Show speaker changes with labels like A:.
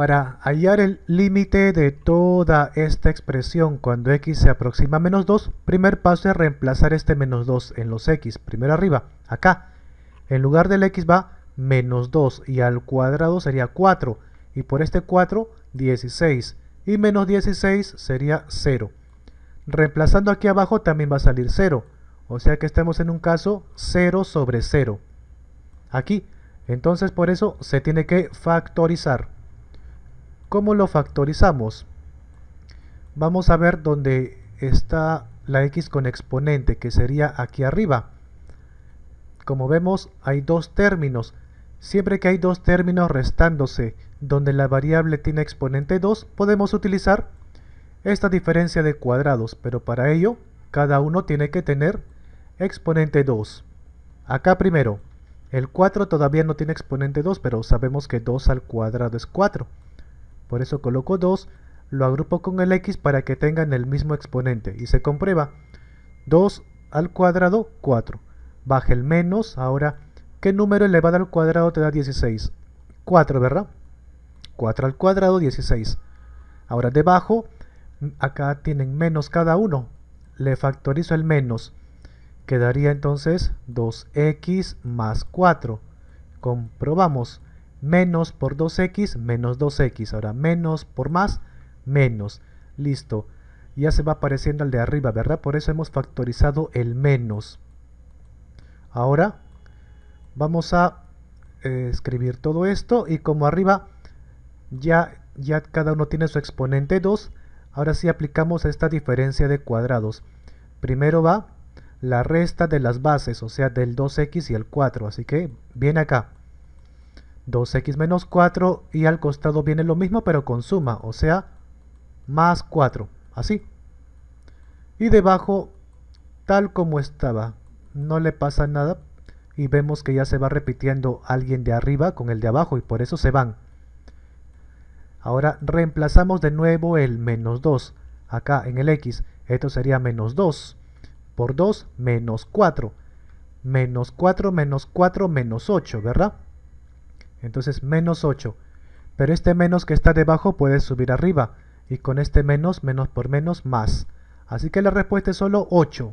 A: Para hallar el límite de toda esta expresión cuando x se aproxima a menos 2, primer paso es reemplazar este menos 2 en los x, primero arriba, acá. En lugar del x va menos 2 y al cuadrado sería 4 y por este 4, 16 y menos 16 sería 0. Reemplazando aquí abajo también va a salir 0, o sea que estemos en un caso 0 sobre 0. Aquí, entonces por eso se tiene que factorizar. ¿Cómo lo factorizamos? Vamos a ver dónde está la x con exponente, que sería aquí arriba. Como vemos, hay dos términos. Siempre que hay dos términos restándose, donde la variable tiene exponente 2, podemos utilizar esta diferencia de cuadrados, pero para ello, cada uno tiene que tener exponente 2. Acá primero, el 4 todavía no tiene exponente 2, pero sabemos que 2 al cuadrado es 4 por eso coloco 2, lo agrupo con el x para que tengan el mismo exponente y se comprueba 2 al cuadrado 4, Baje el menos, ahora ¿qué número elevado al cuadrado te da 16? 4, ¿verdad? 4 al cuadrado 16, ahora debajo acá tienen menos cada uno, le factorizo el menos, quedaría entonces 2x más 4, comprobamos menos por 2x, menos 2x. Ahora, menos por más, menos. Listo. Ya se va apareciendo el de arriba, ¿verdad? Por eso hemos factorizado el menos. Ahora, vamos a eh, escribir todo esto. Y como arriba ya, ya cada uno tiene su exponente 2, ahora sí aplicamos esta diferencia de cuadrados. Primero va la resta de las bases, o sea, del 2x y el 4. Así que viene acá. 2x menos 4 y al costado viene lo mismo pero con suma, o sea, más 4, así. Y debajo, tal como estaba, no le pasa nada y vemos que ya se va repitiendo alguien de arriba con el de abajo y por eso se van. Ahora reemplazamos de nuevo el menos 2 acá en el x, esto sería menos 2 por 2 menos 4, menos 4 menos 4 menos 8, ¿verdad? Entonces menos 8. Pero este menos que está debajo puede subir arriba. Y con este menos, menos por menos, más. Así que la respuesta es solo 8.